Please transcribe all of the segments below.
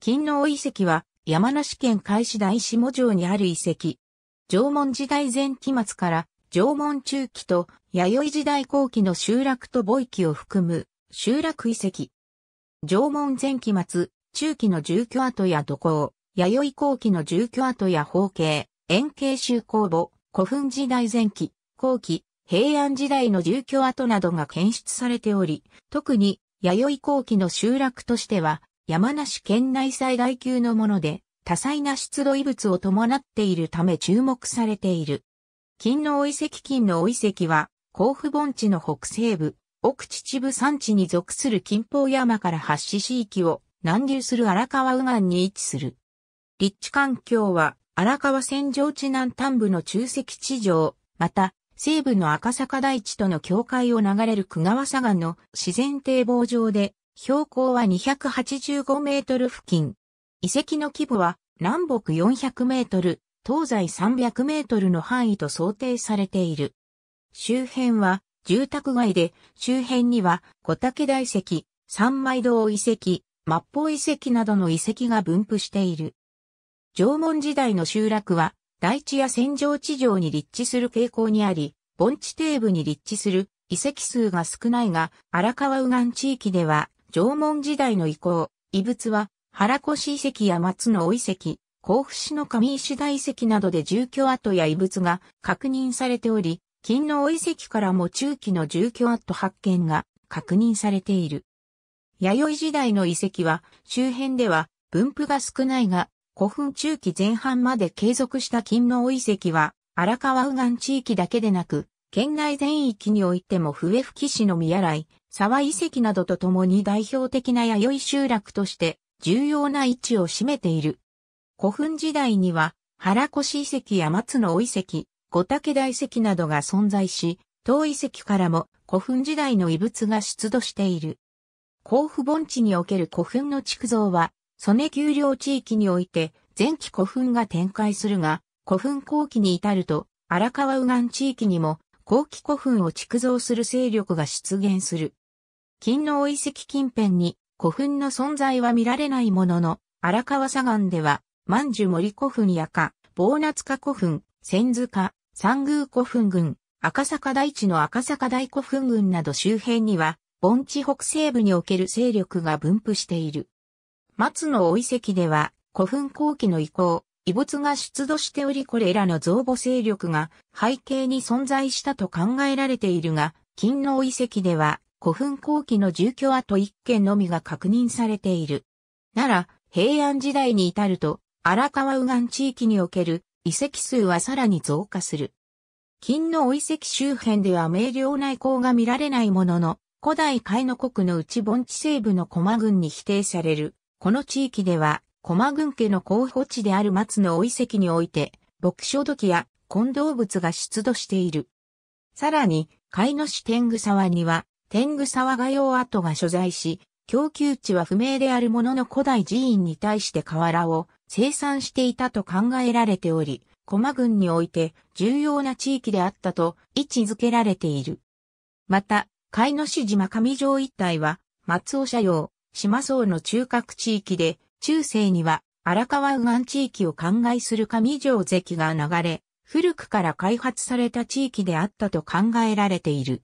金王遺跡は山梨県海市大下城にある遺跡。縄文時代前期末から縄文中期と弥生時代後期の集落と母域を含む集落遺跡。縄文前期末、中期の住居跡や土工、弥生後期の住居跡や方形、円形集工墓、古墳時代前期、後期、平安時代の住居跡などが検出されており、特に弥生後期の集落としては山梨県内最大級のもので、多彩な出土遺物を伴っているため注目されている。金の遺跡金の遺跡は、甲府盆地の北西部、奥秩父山地に属する金峰山から発し地域を南流する荒川右岸に位置する。立地環境は、荒川線上地南端部の中石地上、また、西部の赤坂台地との境界を流れる久川左岸の自然堤防上で、標高は285メートル付近。遺跡の規模は南北400メートル、東西300メートルの範囲と想定されている。周辺は住宅街で、周辺には小竹大石、三枚堂遺跡、末法遺跡などの遺跡が分布している。縄文時代の集落は、大地や戦場地上に立地する傾向にあり、盆地底部に立地する遺跡数が少ないが、荒川右岸地域では縄文時代の遺構、遺物は、原越遺跡や松野尾遺跡、甲府市の上石大遺跡などで住居跡や遺物が確認されており、金の尾遺跡からも中期の住居跡発見が確認されている。弥生時代の遺跡は、周辺では分布が少ないが、古墳中期前半まで継続した金の尾遺跡は、荒川右岸地域だけでなく、県内全域においても笛吹市の宮来、沢遺跡などとともに代表的な弥生集落として重要な位置を占めている。古墳時代には原越遺跡や松の尾遺跡、五竹大遺跡などが存在し、当遺跡からも古墳時代の遺物が出土している。甲府盆地における古墳の築造は、曽根丘陵地域において前期古墳が展開するが、古墳後期に至ると荒川右岸地域にも後期古墳を築造する勢力が出現する。金王遺跡近辺に古墳の存在は見られないものの、荒川左岩では、万寿森古墳やか、坊夏塚古墳、千塚、三宮古墳群、赤坂大地の赤坂大古墳群など周辺には、盆地北西部における勢力が分布している。松の大遺跡では、古墳後期の遺構、遺物が出土しておりこれらの増母勢力が背景に存在したと考えられているが、金の遺跡では古墳後期の住居跡一軒のみが確認されている。奈良、平安時代に至ると、荒川右岸地域における遺跡数はさらに増加する。金のお遺跡周辺では明瞭内向が見られないものの、古代海の国の内盆地西部の駒郡に否定される。この地域では、駒郡家の候補地である松のお遺跡において、牧書土器や混動物が出土している。さらに、海の四天草には、天狗沢賀用跡が所在し、供給地は不明であるものの古代寺院に対して瓦を生産していたと考えられており、駒郡において重要な地域であったと位置づけられている。また、海の市島上城一帯は、松尾社用、島層の中核地域で、中世には荒川右岸地域を灌漑する上城関が流れ、古くから開発された地域であったと考えられている。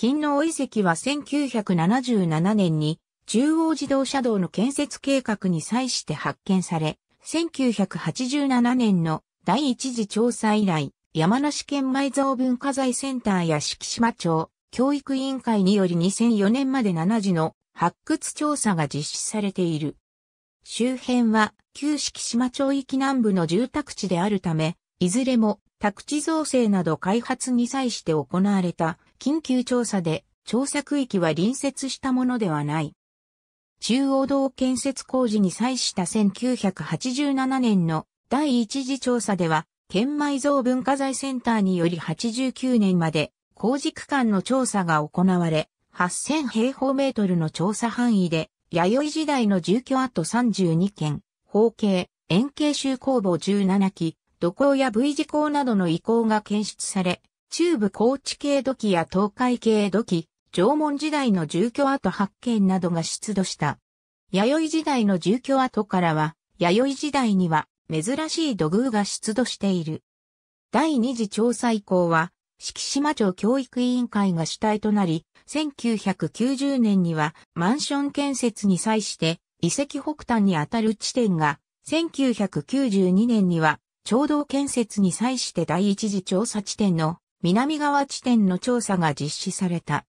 金の遺跡は1977年に中央自動車道の建設計画に際して発見され、1987年の第一次調査以来、山梨県埋蔵文化財センターや敷島町、教育委員会により2004年まで7時の発掘調査が実施されている。周辺は旧敷島町域南部の住宅地であるため、いずれも宅地造成など開発に際して行われた緊急調査で、調査区域は隣接したものではない。中央道建設工事に際した1987年の第一次調査では、県埋蔵文化財センターにより89年まで工事区間の調査が行われ、8000平方メートルの調査範囲で、弥生時代の住居跡32件、方形、円形集工房17基、土工や V 字工などの遺構が検出され、中部高知系土器や東海系土器、縄文時代の住居跡発見などが出土した。弥生時代の住居跡からは、弥生時代には珍しい土偶が出土している。第二次調査以降は、四季島町教育委員会が主体となり、1990年にはマンション建設に際して遺跡北端にあたる地点が、1992年には、町道建設に際して第一次調査地点の南側地点の調査が実施された。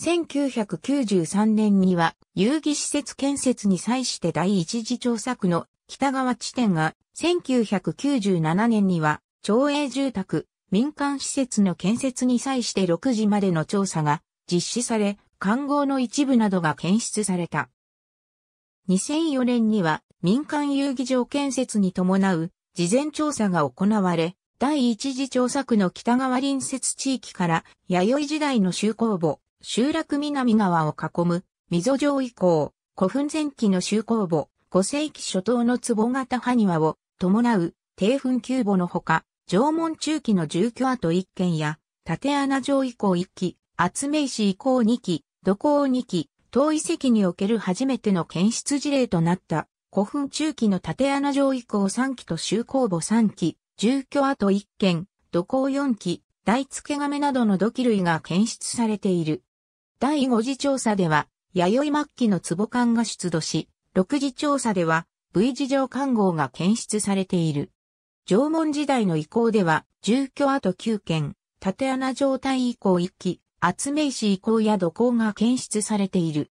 1993年には遊戯施設建設に際して第一次調査区の北側地点が1997年には町営住宅、民間施設の建設に際して6時までの調査が実施され、看護の一部などが検出された。2004年には民間遊戯場建設に伴う事前調査が行われ、第一次調査区の北側隣接地域から弥生時代の修行墓、集落南側を囲む、溝城以降、古墳前期の修行墓、5世紀初頭の壺型埴輪を伴う低墳旧墓のほか、縄文中期の住居跡1軒や、縦穴城以降1期、厚名市以降2期、土工2期、遠遺跡における初めての検出事例となった、古墳中期の縦穴城以降3期と修行墓3期、住居跡1軒、土工4基、大付亀などの土器類が検出されている。第5次調査では、弥生末期の壺管が出土し、6次調査では、V 字状看号が検出されている。縄文時代の遺構では、住居跡9件、縦穴状態遺構1基、厚め石遺構や土工が検出されている。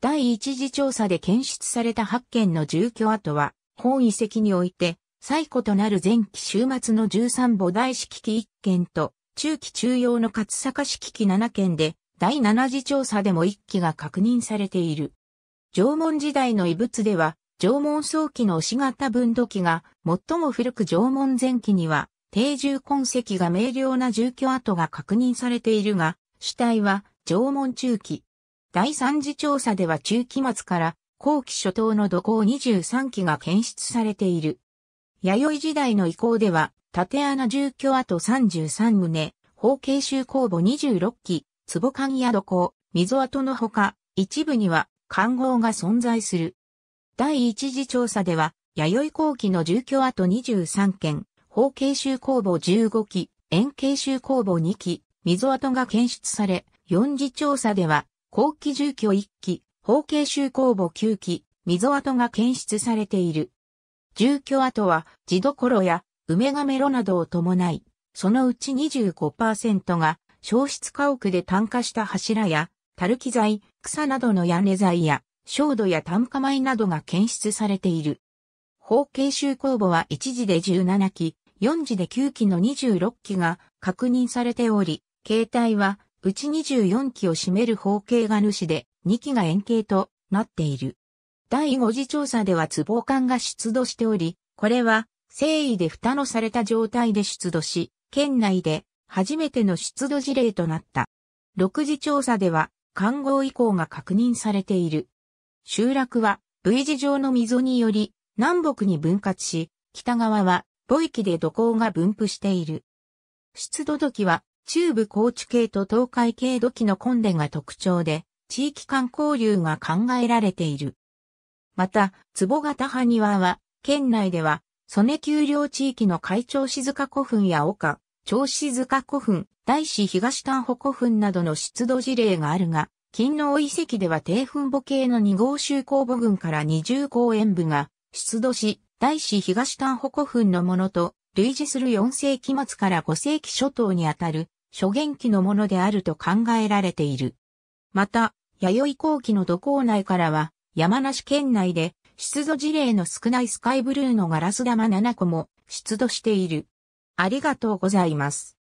第1次調査で検出された8件の住居跡は、本遺跡において、最古となる前期終末の13母大式機1件と、中期中央の勝坂式機7件で、第7次調査でも1機が確認されている。縄文時代の遺物では、縄文早期の牛型分度器が、最も古く縄文前期には、定住痕跡が明瞭な住居跡が確認されているが、主体は縄文中期。第三次調査では中期末から後期初頭の土工23期が検出されている。弥生時代の遺構では、縦穴住居跡33棟、法慶集公墓26基、坪間宿校、溝跡のほか、一部には、環号が存在する。第一次調査では、弥生後期の住居跡23件、法形集公墓15基、円形集公墓2基、溝跡が検出され、四次調査では、後期住居1基、法形集公墓9基、溝跡が検出されている。住居跡は地どころや梅がメロなどを伴い、そのうち25%が消失家屋で炭化した柱や、る木材、草などの屋根材や、焦土や炭化米などが検出されている。法慶州公墓は1時で17基、4時で9基の26基が確認されており、形態はうち24基を占める法慶が主で2基が円形となっている。第5次調査では壺管が出土しており、これは、誠意で蓋のされた状態で出土し、県内で初めての出土事例となった。6次調査では、環合以降が確認されている。集落は V 字状の溝により南北に分割し、北側は母域で土耕が分布している。出土土器は中部高知系と東海系土器の混ンが特徴で、地域間交流が考えられている。また、坪形派庭は、県内では、曽根丘陵地域の海長静か古墳や丘、長静か古墳、大師東丹穂古墳などの出土事例があるが、金の遺跡では低墳母系の二号州公母群から二重公園部が出土し、大師東丹穂古墳のものと類似する4世紀末から5世紀初頭にあたる初元期のものであると考えられている。また、弥生後期の土坑内からは、山梨県内で出土事例の少ないスカイブルーのガラス玉7個も出土している。ありがとうございます。